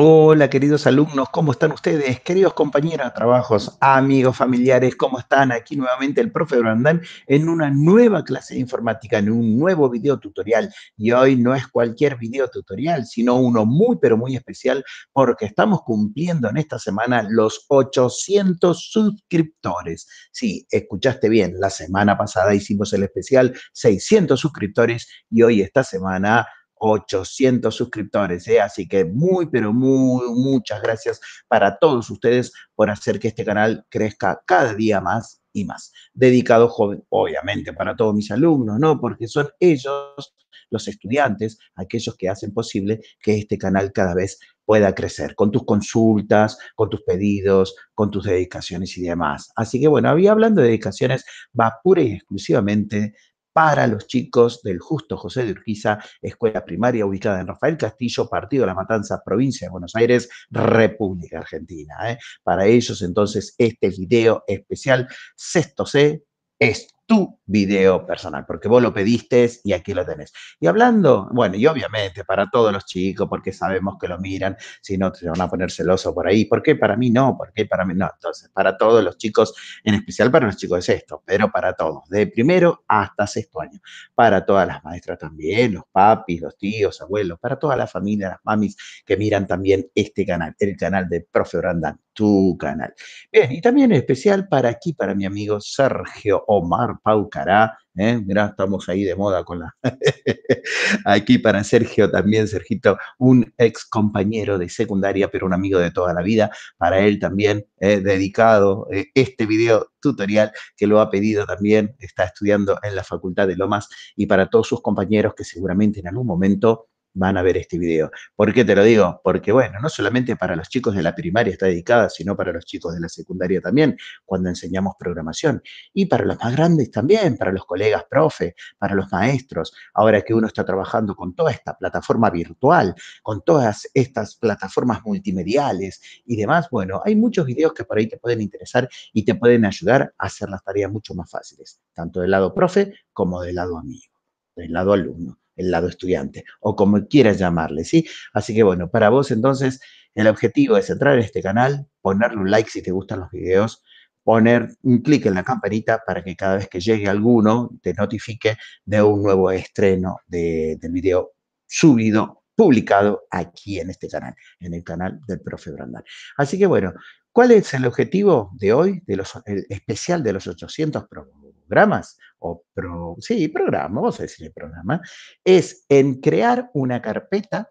Hola queridos alumnos, ¿cómo están ustedes? Queridos compañeros de trabajos, amigos, familiares, ¿cómo están? Aquí nuevamente el profe Brandán en una nueva clase de informática, en un nuevo video tutorial. Y hoy no es cualquier video tutorial, sino uno muy pero muy especial porque estamos cumpliendo en esta semana los 800 suscriptores. Sí, escuchaste bien, la semana pasada hicimos el especial 600 suscriptores y hoy esta semana 800 suscriptores. ¿eh? Así que muy, pero muy, muchas gracias para todos ustedes por hacer que este canal crezca cada día más y más. Dedicado joven, obviamente, para todos mis alumnos, ¿no? Porque son ellos los estudiantes, aquellos que hacen posible que este canal cada vez pueda crecer, con tus consultas, con tus pedidos, con tus dedicaciones y demás. Así que bueno, había hablando de dedicaciones, va pura y exclusivamente para los chicos del Justo José de Urquiza, escuela primaria ubicada en Rafael Castillo, Partido de la Matanza, provincia de Buenos Aires, República Argentina. ¿eh? Para ellos entonces este video especial, sexto C, es tu video personal, porque vos lo pediste y aquí lo tenés. Y hablando, bueno, y obviamente para todos los chicos, porque sabemos que lo miran, si no te van a poner celoso por ahí, ¿por qué para mí no? porque para mí no? Entonces, para todos los chicos, en especial para los chicos de esto, pero para todos, de primero hasta sexto año, para todas las maestras también, los papis, los tíos, abuelos, para toda la familia, las mamis que miran también este canal, el canal de Profe Brandán, tu canal. Bien, y también en especial para aquí, para mi amigo Sergio Omar Pau Cará, ¿eh? Mirá, estamos ahí de moda con la... Aquí para Sergio también, Sergito, un ex compañero de secundaria, pero un amigo de toda la vida, para él también he ¿eh? dedicado eh, este video tutorial que lo ha pedido también, está estudiando en la Facultad de Lomas, y para todos sus compañeros que seguramente en algún momento van a ver este video. ¿Por qué te lo digo? Porque, bueno, no solamente para los chicos de la primaria está dedicada, sino para los chicos de la secundaria también, cuando enseñamos programación. Y para los más grandes también, para los colegas profe, para los maestros. Ahora que uno está trabajando con toda esta plataforma virtual, con todas estas plataformas multimediales y demás, bueno, hay muchos videos que por ahí te pueden interesar y te pueden ayudar a hacer las tareas mucho más fáciles, tanto del lado profe como del lado amigo, del lado alumno el lado estudiante, o como quieras llamarle, ¿sí? Así que bueno, para vos entonces el objetivo es entrar en este canal, ponerle un like si te gustan los videos, poner un clic en la campanita para que cada vez que llegue alguno te notifique de un nuevo estreno de, del video subido, publicado aquí en este canal, en el canal del profe Brandal. Así que bueno, ¿cuál es el objetivo de hoy, de los, el especial de los 800 programas? o sí, programa, vamos a el programa, es en crear una carpeta,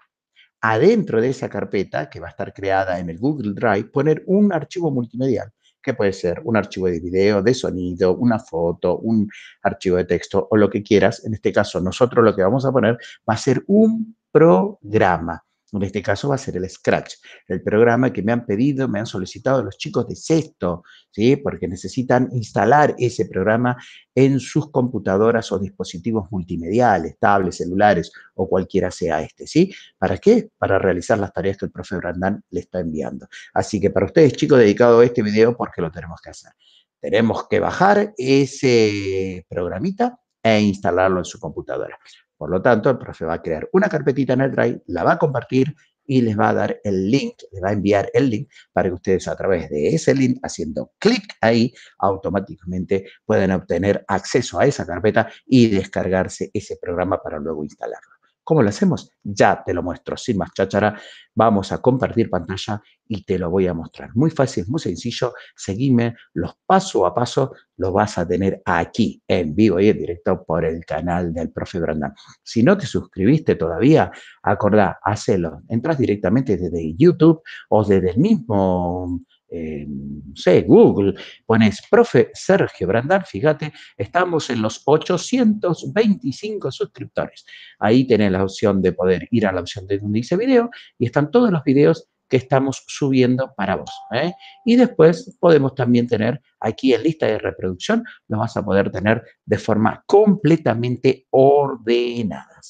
adentro de esa carpeta que va a estar creada en el Google Drive, poner un archivo multimedial, que puede ser un archivo de video, de sonido, una foto, un archivo de texto o lo que quieras. En este caso, nosotros lo que vamos a poner va a ser un programa en este caso va a ser el Scratch, el programa que me han pedido, me han solicitado los chicos de sexto, ¿sí? porque necesitan instalar ese programa en sus computadoras o dispositivos multimediales, tablets, celulares o cualquiera sea este. ¿sí? ¿Para qué? Para realizar las tareas que el profe Brandán le está enviando. Así que para ustedes, chicos, dedicado a este video porque lo tenemos que hacer. Tenemos que bajar ese programita e instalarlo en su computadora. Por lo tanto, el profe va a crear una carpetita en el Drive, la va a compartir y les va a dar el link, les va a enviar el link para que ustedes a través de ese link, haciendo clic ahí, automáticamente puedan obtener acceso a esa carpeta y descargarse ese programa para luego instalarlo. ¿Cómo lo hacemos? Ya te lo muestro. Sin más cháchara, vamos a compartir pantalla y te lo voy a mostrar. Muy fácil, muy sencillo. Seguime los paso a paso. Lo vas a tener aquí en vivo y en directo por el canal del profe Brandán. Si no te suscribiste todavía, acordá, hacelo. Entrás directamente desde YouTube o desde el mismo eh, sé, Google, pones, profe Sergio Brandán, fíjate, estamos en los 825 suscriptores. Ahí tenés la opción de poder ir a la opción de donde dice video y están todos los videos que estamos subiendo para vos. ¿eh? Y después podemos también tener aquí en lista de reproducción, lo vas a poder tener de forma completamente ordenada.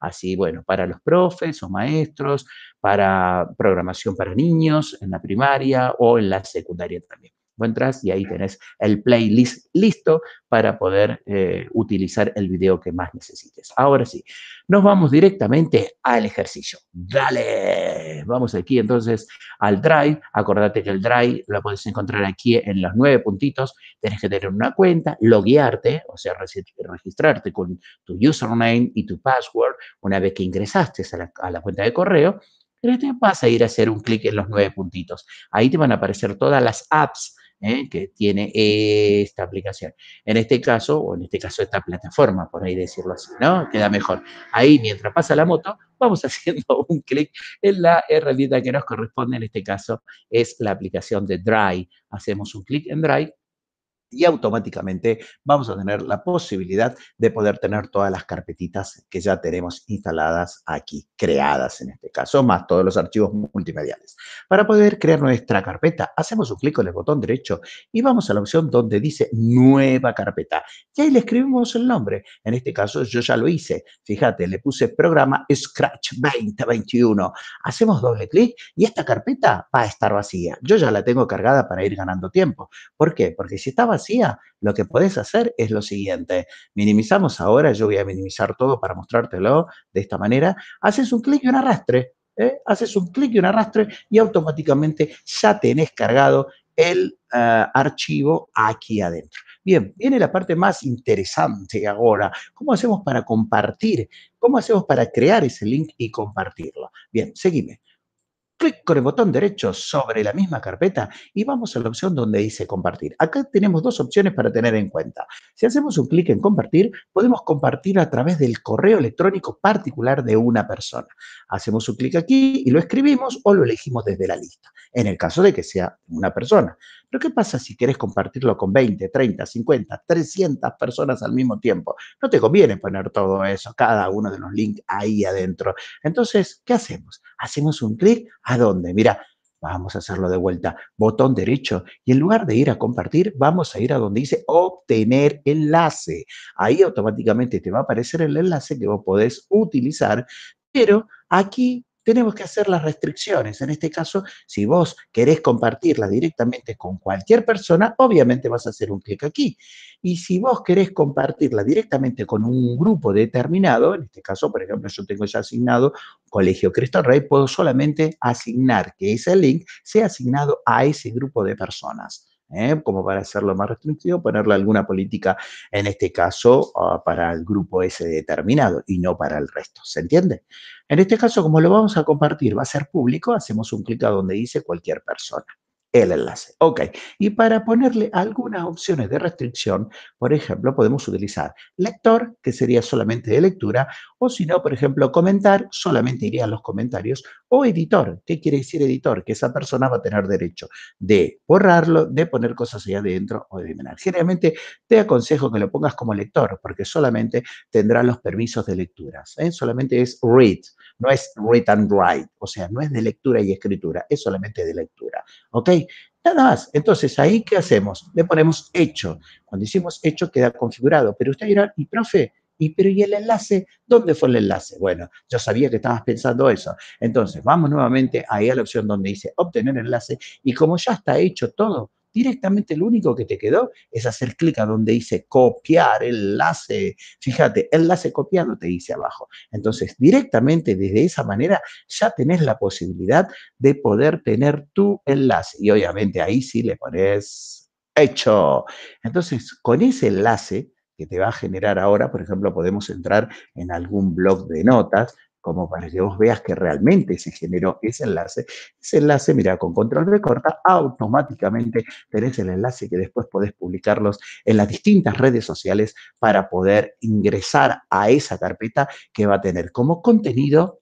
Así, bueno, para los profes o maestros, para programación para niños en la primaria o en la secundaria también encuentras y ahí tenés el playlist listo para poder eh, utilizar el video que más necesites. Ahora sí, nos vamos directamente al ejercicio. Dale, vamos aquí entonces al drive. Acordate que el drive lo puedes encontrar aquí en los nueve puntitos. tienes que tener una cuenta, loguearte, o sea, registrarte con tu username y tu password una vez que ingresaste a la, cuenta de correo. Pero te vas a ir a hacer un clic en los nueve puntitos. Ahí te van a aparecer todas las apps ¿eh? que tiene esta aplicación. En este caso, o en este caso esta plataforma, por ahí decirlo así, ¿no? Queda mejor. Ahí, mientras pasa la moto, vamos haciendo un clic en la herramienta que nos corresponde. En este caso es la aplicación de Drive. Hacemos un clic en Drive y automáticamente vamos a tener la posibilidad de poder tener todas las carpetitas que ya tenemos instaladas aquí, creadas en este caso, más todos los archivos multimediales. Para poder crear nuestra carpeta, hacemos un clic con el botón derecho y vamos a la opción donde dice Nueva carpeta. Y ahí le escribimos el nombre. En este caso yo ya lo hice. Fíjate, le puse programa Scratch 2021. Hacemos doble clic y esta carpeta va a estar vacía. Yo ya la tengo cargada para ir ganando tiempo. ¿Por qué? Porque si estaba lo que podés hacer es lo siguiente. Minimizamos ahora, yo voy a minimizar todo para mostrártelo de esta manera. Haces un clic y un arrastre. ¿eh? Haces un clic y un arrastre y automáticamente ya tenés cargado el eh, archivo aquí adentro. Bien, viene la parte más interesante ahora. ¿Cómo hacemos para compartir? ¿Cómo hacemos para crear ese link y compartirlo? Bien, seguime clic con el botón derecho sobre la misma carpeta y vamos a la opción donde dice compartir. Acá tenemos dos opciones para tener en cuenta. Si hacemos un clic en compartir, podemos compartir a través del correo electrónico particular de una persona. Hacemos un clic aquí y lo escribimos o lo elegimos desde la lista, en el caso de que sea una persona. Pero ¿qué pasa si quieres compartirlo con 20, 30, 50, 300 personas al mismo tiempo? No te conviene poner todo eso, cada uno de los links ahí adentro. Entonces, ¿qué hacemos? Hacemos un clic a dónde? Mira, vamos a hacerlo de vuelta, botón derecho, y en lugar de ir a compartir, vamos a ir a donde dice obtener enlace. Ahí automáticamente te va a aparecer el enlace que vos podés utilizar, pero aquí tenemos que hacer las restricciones. En este caso, si vos querés compartirla directamente con cualquier persona, obviamente vas a hacer un clic aquí. Y si vos querés compartirla directamente con un grupo determinado, en este caso, por ejemplo, yo tengo ya asignado Colegio Cristo Rey, puedo solamente asignar que ese link sea asignado a ese grupo de personas. ¿eh? como para hacerlo más restrictivo, ponerle alguna política, en este caso, ah, para el grupo ese determinado y no para el resto. ¿Se entiende? En este caso, como lo vamos a compartir, va a ser público, hacemos un clic a donde dice cualquier persona el enlace. Ok, y para ponerle algunas opciones de restricción, por ejemplo, podemos utilizar lector, que sería solamente de lectura, o si no, por ejemplo, comentar, solamente iría a los comentarios, o editor, ¿qué quiere decir editor? Que esa persona va a tener derecho de borrarlo, de poner cosas allá adentro o de eliminar. Generalmente te aconsejo que lo pongas como lector, porque solamente tendrá los permisos de lectura, ¿eh? solamente es read, no es read and write, o sea, no es de lectura y escritura, es solamente de lectura, ¿ok? Nada más. Entonces, ahí, ¿qué hacemos? Le ponemos hecho. Cuando hicimos hecho, queda configurado. Pero usted dirán y profe, y pero ¿y el enlace? ¿Dónde fue el enlace? Bueno, yo sabía que estabas pensando eso. Entonces, vamos nuevamente ahí a la opción donde dice obtener enlace y como ya está hecho todo, directamente lo único que te quedó es hacer clic a donde dice copiar enlace. Fíjate, enlace copiado te dice abajo. Entonces, directamente desde esa manera ya tenés la posibilidad de poder tener tu enlace. Y obviamente ahí sí le pones hecho. Entonces, con ese enlace que te va a generar ahora, por ejemplo, podemos entrar en algún blog de notas, como para que vos veas que realmente se generó ese enlace. Ese enlace, mira, con control de corta, automáticamente tenés el enlace que después podés publicarlos en las distintas redes sociales para poder ingresar a esa carpeta que va a tener como contenido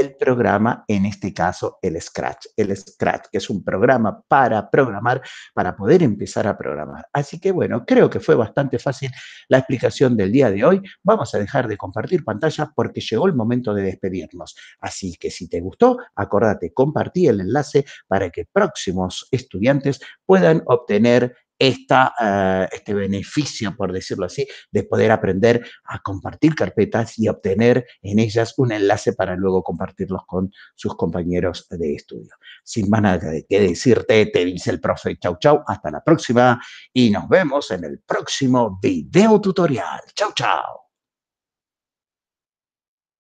el programa, en este caso el Scratch. El Scratch, que es un programa para programar, para poder empezar a programar. Así que bueno, creo que fue bastante fácil la explicación del día de hoy. Vamos a dejar de compartir pantalla porque llegó el momento de despedirnos. Así que si te gustó, acuérdate, compartí el enlace para que próximos estudiantes puedan obtener eh, este beneficio, por decirlo así, de poder aprender a compartir carpetas y obtener en ellas un enlace para luego compartirlos con sus compañeros de estudio. Sin más nada que decirte, te dice el profe, chau chau, hasta la próxima y nos vemos en el próximo video tutorial. Chau chau.